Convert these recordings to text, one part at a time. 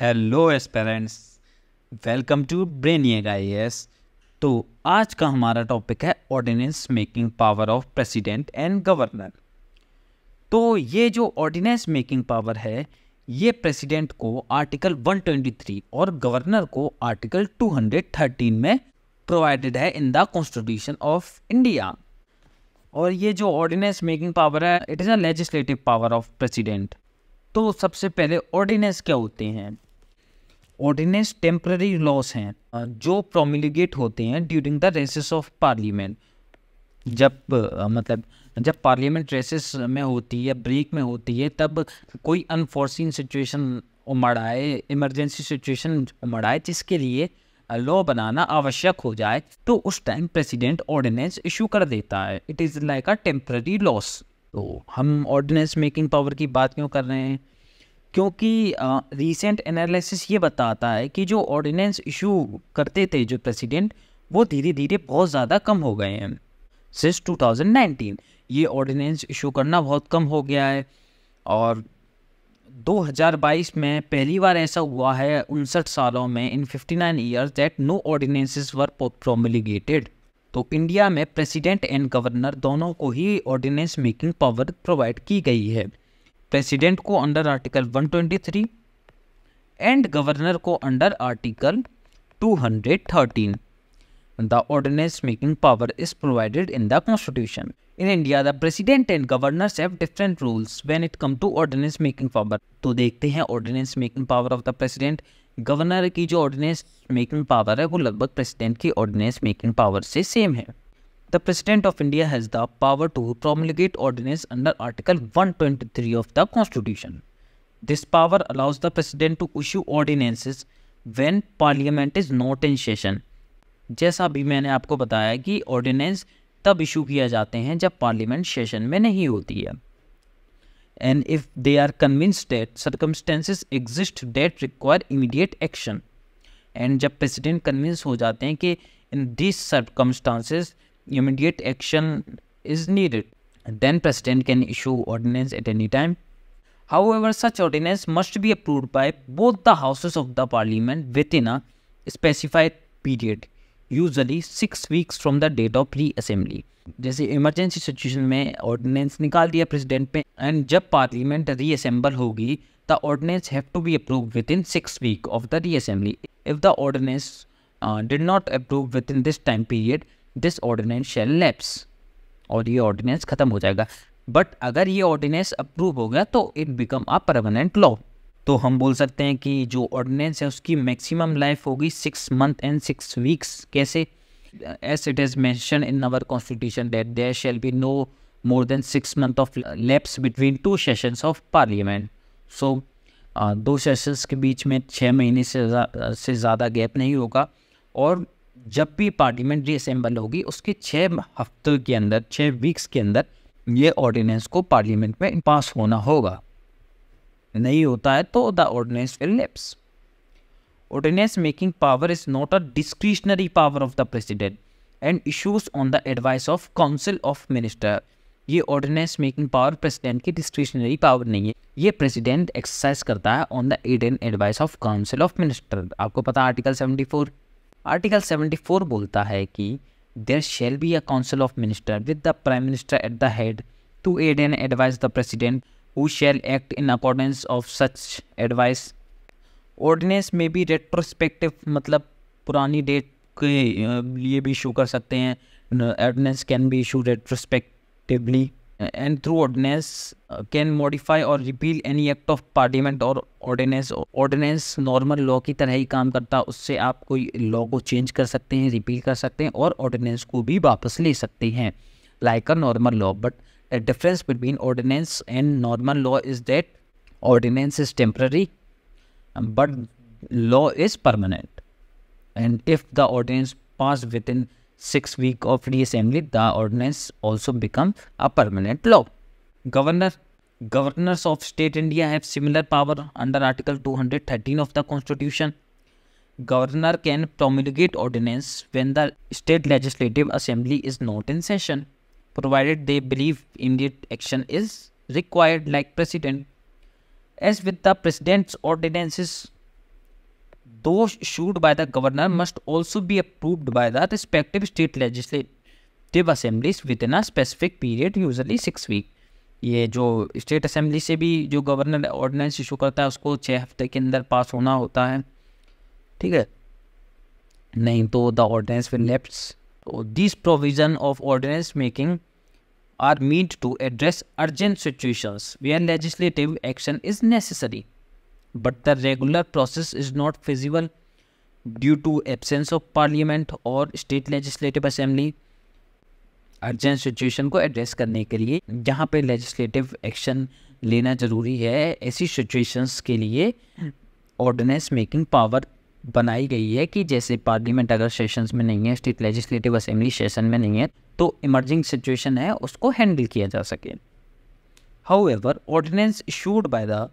Hello aspirants welcome to brainiac I तो आज का हमारा टॉपिक है ordinance making power of president and governor तो ये जो ऑर्डिनेंस मेकिंग पावर है ये प्रेसिडेंट को आर्टिकल 123 और गवर्नर को आर्टिकल 213 में प्रोवाइडेड है in the constitution of India और ये जो ऑर्डिनेंस मेकिंग पावर है it is a legislative power of president तो सबसे पहले ऑर्डिनेंस क्या होते हैं ऑर्डिनेंस टेम्प्ररी लॉस हैं जो प्रोमिलिगेट होते हैं during the recess of parliament जब मतलब जब पार्लियामेंट रेसेस में होती है ब्रेक में होती है तब कोई अनफोर्सिन सिचुएशन उमड़ आए इमरजेंसी सिचुएशन उमड़ आए जिसके लिए लॉ बनाना आवश्यक हो जाए तो उस टाइम प्रेसिडेंट ऑर्डिनेंस इशू कर देता है it is like a temporary laws तो हम ऑर्डिनेंस मेकिंग पावर की बात क्यों कर रहे हैं क्योंकि रीसेंट एनालिसिस ये बताता है कि जो ऑर्डिनेंस इशू करते थे जो प्रेसिडेंट वो धीरे धीरे बहुत ज़्यादा कम हो गए हैं सिंस 2019 ये ऑर्डिनेंस इशू करना बहुत कम हो गया है और 2022 में पहली बार ऐसा हुआ है उनसठ सालों में in 59 year that no ordinances were promulgated तो इंडिया में प्रेसिडेंट एंड गवर्नर दोनों को ही ऑर्डिनेंस मेकिंग पावर प्रोवाइड की गई है प्रेसिडेंट को अंडर आर्टिकल 123 एंड गवर्नर को under article 213 the ordinance making power is provided in the constitution in India the president and governors have different rules when it come to ordinance making power तो देखते हैं ordinance making power of the president governor की जो ordinance making power है वो लगभग president की ordinance making power से सेम है the president of India has the power to promulgate ordinance under article 123 of the constitution this power allows the president to issue ordinances when parliament is not in session जैसा अभी मैंने आपको बताया कि ordinance तब issue किए जाते हैं जब पार्लियामेंट सेशन में नहीं होती है and if they are convince that circumstances exist that require immediate action and जब प्रेसिडेंट कन्विंस हो जाते हैं कि in this circumstances immediate action is needed. then President can issue ordinance at any time. However, such ordinance must be approved by both the houses of the parliament within a specified period, usually six weeks from the date of re-assembly. जैसे emergency situation में ordinance निकाल दिया president पे and जब parliament reassemble होगी the ordinance have to be approve within six week of the reassembly if the ordinance did not approve within this time period this ordinance shall lapse और ये ordinance खत्म हो जाएगा but अगर ये ordinance approve हो गया तो it become a permanent law तो हम बोल सकते हैं कि जो ऑर्डिनेंस है उसकी मैक्सिमम लाइफ होगी six month and six weeks कैसे as it is mention in our constitution that there shall be no more than six month of lapse between two sessions of parliament so दो sessions के बीच में छः महीने से ज़्यादा gap नहीं होगा और जब भी पार्लियामेंट्री असेंबल होगी उसके छः हफ्तों के अंदर छः वीक्स के अंदर ये ऑर्डिनेंस को पार्लियामेंट में पास होना होगा नहीं होता है तो the ordinance will lapse ordinance making power is not a discretionary power of the president and issues on the advice of council of minister ये ऑर्डिनेंस मेकिंग पावर प्रेसिडेंट की डिस्क्रिशनरी पावर नहीं है ये प्रेसिडेंट एक्सरसाइज करता है on the aid and advice of council of minister आपको पता article seventy four article 74 बोलता है कि there shall be a council of minister with the prime minister at the head to aid and advise the president who shall act in accordance of such advice ordinance में भी retrospective मतलब पुरानी date के लिए भी issue कर सकते हैं ordinance can be issue retrospectively and through ordinance can modify और repeal any act of parliament और ऑर्डिनेंस ऑर्डिनेंस नॉर्मल लॉ की तरह ही काम करता उससे आप कोई लॉ को चेंज कर सकते हैं रिपील कर सकते हैं और ऑर्डिनेंस को भी वापस ले सकते हैं like a normal law but the difference between ordinance and normal law is that ordinance is temporary but law is permanent and if the ordinance pass within six week of reassembly, the ordinance also become a permanent law. Governor Governors of state India have similar power under Article 213 of the Constitution. Governor can promulgate ordinance when the state legislative assembly is not in session, provided they believe immediate action is required like president. As with the president's ordinances, issued by the governor must also be approved by the respective state legislative legislative within a specific period usually six week ये जो state assembly से भी जो governor ordinance issue करता है उसको छः हफ्ते के अंदर पास होना होता है ठीक है नहीं तो द ऑर्डिनेंस विल लेप्स तो this provision of ordinance making are meant to address urgent situations where legislative action is necessary but the regular process is not feasible due to absence of parliament और state legislative assembly urgent situation को address करने के लिए जहाँ पे legislative action लेना ज़रूरी है ऐसी सिचुएशंस के लिए ऑर्डिनेंस मेकिंग पावर बनाई गई है कि जैसे पार्लियामेंट अगर सेशंस में नहीं है स्टेट लेजिस्लेटिव असेंबली सेशन में नहीं है तो इमर्जिंग सिचुएशन है उसको हैंडल किया जा सके however ordinance issued by the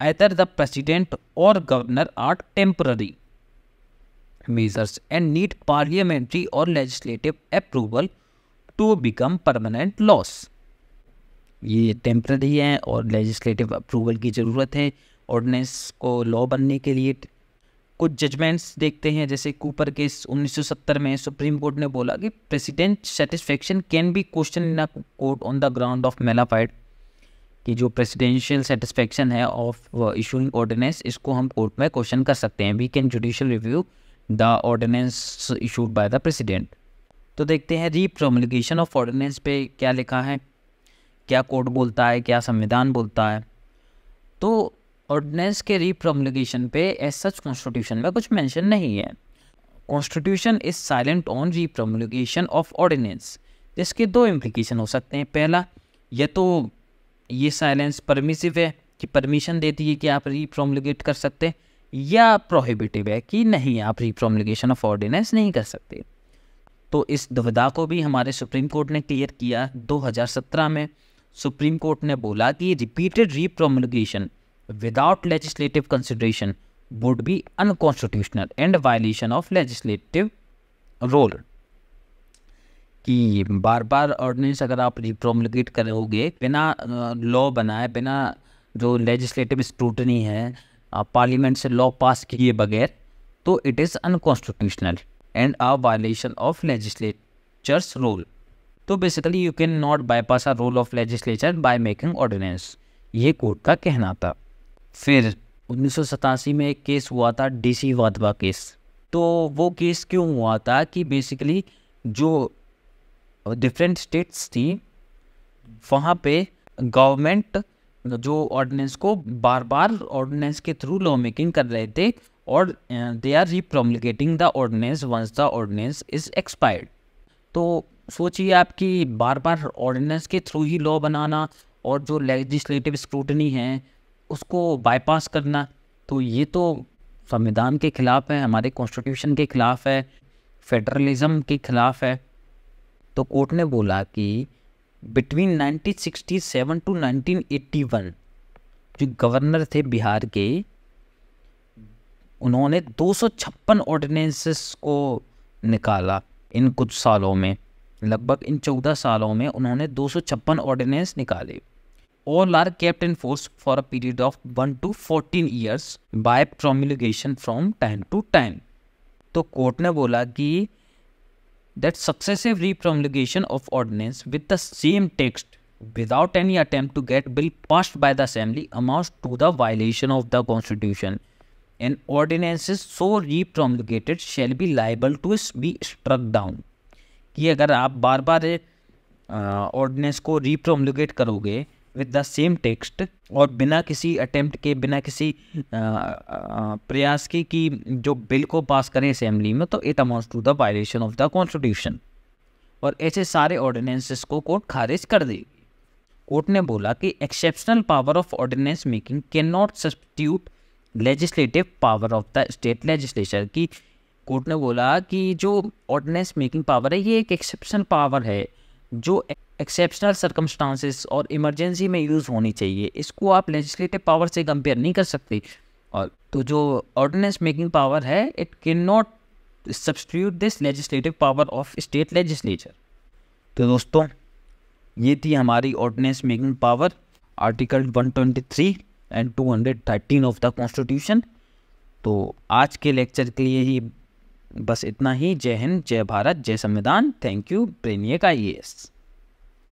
either the president or governor are temporary measures and need parliamentary or legislative approval to become permanent laws. ये टेम्प्ररी हैं और लेजिस्लेटिव अप्रूवल की ज़रूरत है ऑर्डिनेंस को लॉ बनने के लिए कुछ जजमेंट्स देखते हैं जैसे कूपर केस 1970 में सुप्रीम कोर्ट ने बोला कि president satisfaction can be question in a court on the ground of mala fide कि जो प्रेसिडेंशियल सेटिस्फेक्शन है ऑफ इशूइंग ऑर्डिनेंस इसको हम कोर्ट में क्वेश्चन कर सकते हैं we can judicial review the ordinance issued by the president तो देखते हैं रीप्रोमलिकेशन ऑफ ऑर्डिनेंस पे क्या लिखा है क्या कोर्ट बोलता है क्या संविधान बोलता है तो ऑर्डिनेंस के रीप्रोमलिकेशन पे एज सच कॉन्स्टिट्यूशन में कुछ मेंशन नहीं है constitution is silent on repromulgation of ordinance इसके दो इम्प्लीकेशन हो सकते हैं पहला यह तो ये साइलेंस परमिसिव है कि परमिशन देती है कि आप रीप्रोमलिगेट कर सकते या प्रोहिबिटिव है कि नहीं आप रीप्रोमलिगेशन ऑफ ऑर्डिनेंस नहीं कर सकते तो इस दुविधा को भी हमारे सुप्रीम कोर्ट ने क्लियर किया 2017 में सुप्रीम कोर्ट ने बोला कि repeated repromulgation without legislative consideration would be unconstitutional and violation of legislative role कि बार बार ऑर्डिनेंस अगर आप रिप्रोमलिकेट करोगे बिना लॉ बनाए बिना जो लेजिस्लेटिव स्क्रूटनी है पार्लियामेंट से लॉ पास किए बगैर तो it is unconstitutional and a violation of legislature's role तो basically you can not bypass a role of legislature by making ordinance ये कोर्ट का कहना था फिर उन्नीस में एक केस हुआ था डीसी वाधवा केस तो वो केस क्यों हुआ था कि बेसिकली जो डिफरेंट स्टेट्स थी वहाँ पे गवर्नमेंट जो ऑर्डिनेंस को बार बार ऑर्डिनेंस के थ्रू लॉ मेकिंग कर रहे थे और they are repromulgating the ordinance once the ordinance is expired तो सोचिए आपकी बार बार ऑर्डिनेंस के थ्रू ही लॉ बनाना और जो लेजिस्लेटिव स्क्रूटनी है उसको बाईपास करना तो ये तो संविधान के खिलाफ है हमारे कॉन्स्टिट्यूशन के खिलाफ है फेडरलिज्म के खिलाफ है तो कोर्ट ने बोला कि बिटवीन 1967 टू 1981 जो गवर्नर थे बिहार के उन्होंने दो सौ छप्पन ऑर्डिनेंसेस को निकाला इन कुछ सालों में लगभग इन चौदह सालों में उन्होंने दो सौ छप्पन ऑर्डिनेंस निकाले all are kept in force for a period of one two fourteen years by promulgation from time to time तो कोर्ट ने बोला कि that successive repromulgation of ordinance with the same text without any attempt to get bill passed by the assembly amounts to the violation of the constitution and ordinances so repromulgated shall be liable to be struck down कि अगर आप बार बार ordinance को रिप्रोमलगेट करोगे with the same text और बिना किसी attempt के बिना किसी प्रयास के कि जो बिल को पास करें असेंबली में तो it amount to the violation of the constitution और ऐसे सारे ऑर्डिनेंसेस को कोर्ट खारिज कर देगी कोर्ट ने बोला कि exceptional power of ordinance making can not substitute legislative power of the state legislature की कोर्ट ने बोला कि जो ऑर्डिनेंस मेकिंग पावर है ये एक एक्सेप्शनल पावर है जो एक्सेप्शनल सर्कमस्टांसिस और इमरजेंसी में यूज़ होनी चाहिए इसको आप लेजिस्लेटिव पावर से कंपेयर नहीं कर सकते और तो जो ऑर्डिनेंस मेकिंग पावर है it can not substitute this legislative power of state legislature तो दोस्तों ये थी हमारी ordinance making power article 123 and 213 of the constitution तो आज के लेक्चर के लिए ही बस इतना ही जय हिंद जय भारत जय संविधान थैंक यू का आई